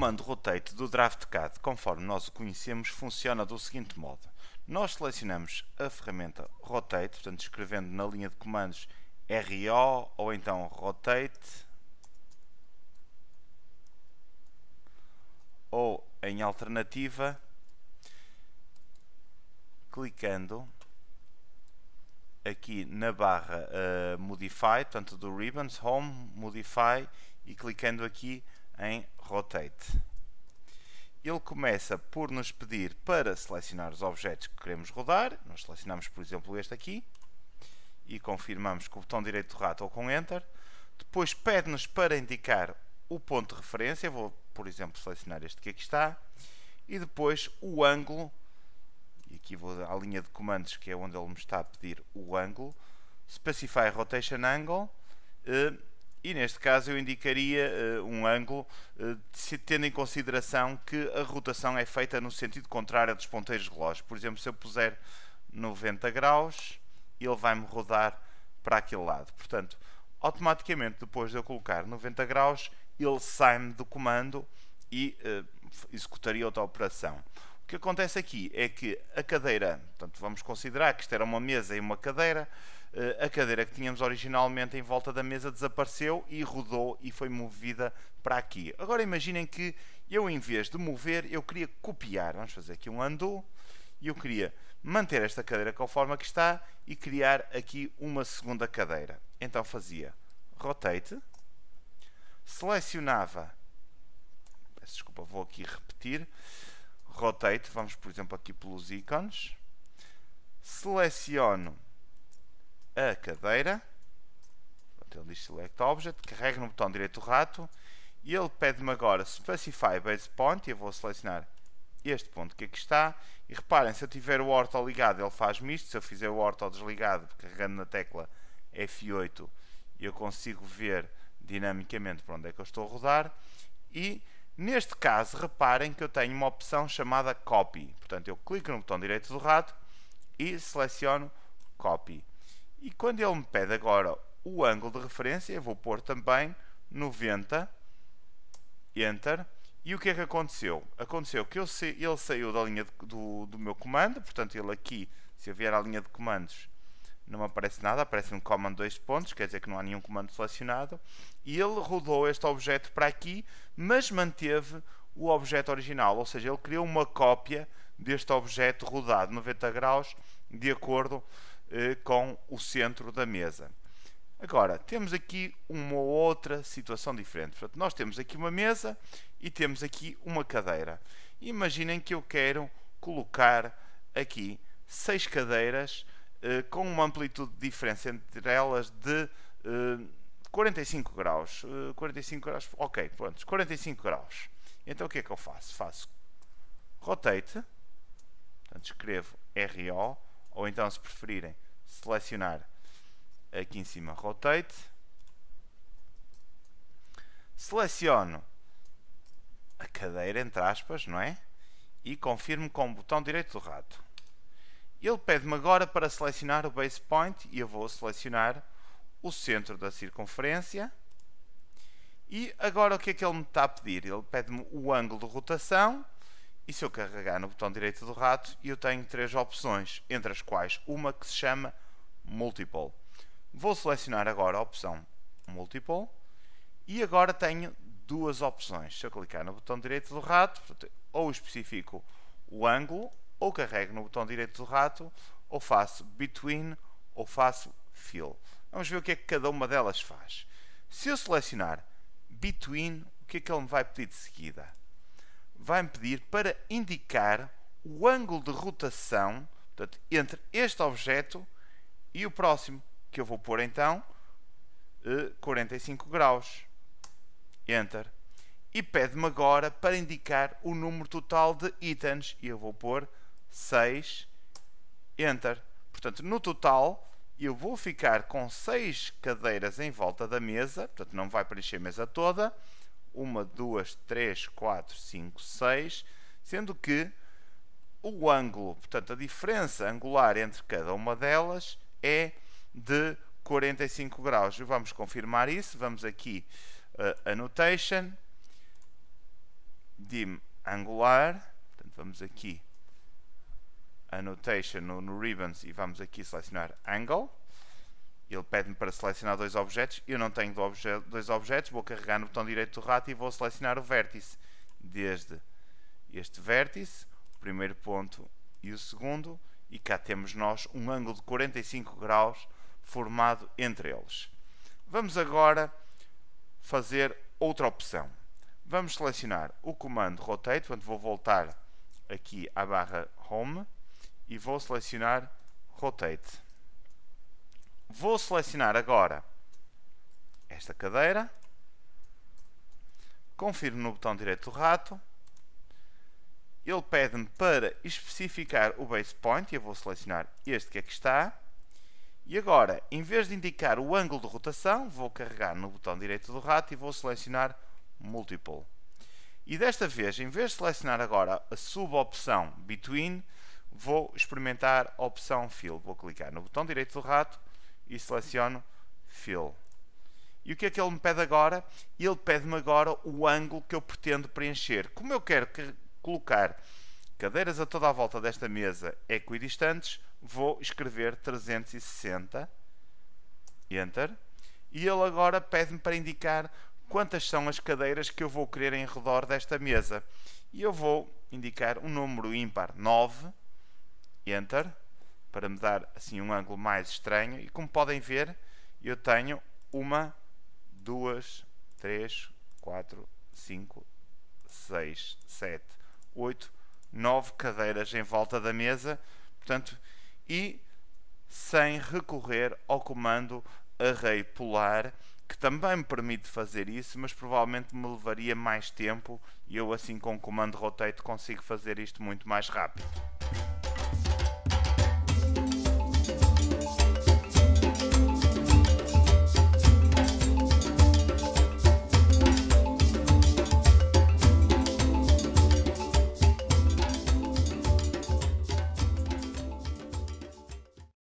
comando rotate do DraftCAD, conforme nós o conhecemos, funciona do seguinte modo. Nós selecionamos a ferramenta rotate, portanto escrevendo na linha de comandos RO ou então rotate ou em alternativa clicando aqui na barra uh, Modify, tanto do Ribbons, Home, Modify e clicando aqui em Rotate. Ele começa por nos pedir para selecionar os objetos que queremos rodar. Nós selecionamos, por exemplo, este aqui e confirmamos com o botão direito do rato ou com Enter. Depois pede-nos para indicar o ponto de referência. vou, por exemplo, selecionar este que aqui está. E depois o ângulo. E aqui vou à linha de comandos, que é onde ele me está a pedir o ângulo. Specify Rotation Angle. Eh, e neste caso eu indicaria uh, um ângulo uh, se tendo em consideração que a rotação é feita no sentido contrário dos ponteiros relógio. Por exemplo, se eu puser 90 graus, ele vai-me rodar para aquele lado. Portanto, automaticamente depois de eu colocar 90 graus, ele sai-me do comando e uh, executaria outra operação. O que acontece aqui é que a cadeira, portanto, vamos considerar que isto era uma mesa e uma cadeira, eh, a cadeira que tínhamos originalmente em volta da mesa desapareceu e rodou e foi movida para aqui. Agora imaginem que eu, em vez de mover, eu queria copiar. Vamos fazer aqui um undo. E eu queria manter esta cadeira conforme que está e criar aqui uma segunda cadeira. Então fazia rotate, selecionava, peço desculpa, vou aqui repetir, rotate, vamos por exemplo aqui pelos ícones, seleciono a cadeira. Ele diz Select Object, carrega no botão direito do rato e ele pede-me agora Specify Base Point. E eu vou selecionar este ponto que aqui está. E reparem, se eu tiver o orto ligado, ele faz-me isto. Se eu fizer o orto desligado, carregando na tecla F8, eu consigo ver dinamicamente para onde é que eu estou a rodar. E neste caso, reparem que eu tenho uma opção chamada Copy. Portanto, eu clico no botão direito do rato e seleciono Copy. E quando ele me pede agora o ângulo de referência, eu vou pôr também 90, Enter. E o que é que aconteceu? Aconteceu que ele saiu da linha de, do, do meu comando, portanto ele aqui, se eu vier à linha de comandos, não aparece nada, aparece um comando dois pontos, quer dizer que não há nenhum comando selecionado. E ele rodou este objeto para aqui, mas manteve o objeto original, ou seja, ele criou uma cópia deste objeto rodado 90 graus de acordo eh, com o centro da mesa. Agora, temos aqui uma outra situação diferente. Portanto, nós temos aqui uma mesa e temos aqui uma cadeira. Imaginem que eu quero colocar aqui seis cadeiras eh, com uma amplitude de diferença entre elas de eh, 45 graus. Eh, 45 graus, ok, pronto, 45 graus. Então o que é que eu faço? Faço rotate, portanto escrevo RO, ou então se preferirem selecionar aqui em cima Rotate seleciono a cadeira entre aspas, não é? E confirmo com o botão direito do rato ele pede-me agora para selecionar o base point e eu vou selecionar o centro da circunferência e agora o que é que ele me está a pedir? Ele pede-me o ângulo de rotação e se eu carregar no botão direito do rato, eu tenho três opções, entre as quais uma que se chama Multiple. Vou selecionar agora a opção Multiple e agora tenho duas opções. Se eu clicar no botão direito do rato, ou especifico o ângulo, ou carrego no botão direito do rato, ou faço Between, ou faço Fill. Vamos ver o que é que cada uma delas faz. Se eu selecionar Between, o que é que ele me vai pedir de seguida? vai-me pedir para indicar o ângulo de rotação portanto, entre este objeto e o próximo, que eu vou pôr então 45 eh, graus. Enter. E pede-me agora para indicar o número total de itens. E eu vou pôr 6. Enter. Portanto, no total, eu vou ficar com 6 cadeiras em volta da mesa. Portanto, não vai preencher a mesa toda. 1, 2, 3, 4, 5, 6, sendo que o ângulo, portanto, a diferença angular entre cada uma delas é de 45 graus. E vamos confirmar isso. Vamos aqui uh, annotation, dim angular, portanto, vamos aqui annotation no, no ribbons e vamos aqui selecionar angle. Ele pede-me para selecionar dois objetos, eu não tenho dois objetos, vou carregar no botão direito do rato e vou selecionar o vértice, desde este vértice, o primeiro ponto e o segundo, e cá temos nós um ângulo de 45 graus formado entre eles. Vamos agora fazer outra opção. Vamos selecionar o comando rotate, portanto vou voltar aqui à barra home e vou selecionar rotate. Vou selecionar agora esta cadeira. Confirmo no botão direito do rato. Ele pede-me para especificar o base point. Eu vou selecionar este que aqui é está. E agora, em vez de indicar o ângulo de rotação, vou carregar no botão direito do rato e vou selecionar Multiple. E desta vez, em vez de selecionar agora a subopção Between, vou experimentar a opção Fill. Vou clicar no botão direito do rato e seleciono Fill. E o que é que ele me pede agora? Ele pede-me agora o ângulo que eu pretendo preencher. Como eu quero que colocar cadeiras a toda a volta desta mesa equidistantes, vou escrever 360, Enter, e ele agora pede-me para indicar quantas são as cadeiras que eu vou querer em redor desta mesa. E eu vou indicar um número ímpar, 9, Enter, para me dar assim um ângulo mais estranho. E como podem ver, eu tenho uma, duas, três, quatro, cinco, seis, sete, oito, nove cadeiras em volta da mesa. Portanto, e sem recorrer ao comando array polar, que também me permite fazer isso, mas provavelmente me levaria mais tempo e eu assim com o comando rotate consigo fazer isto muito mais rápido.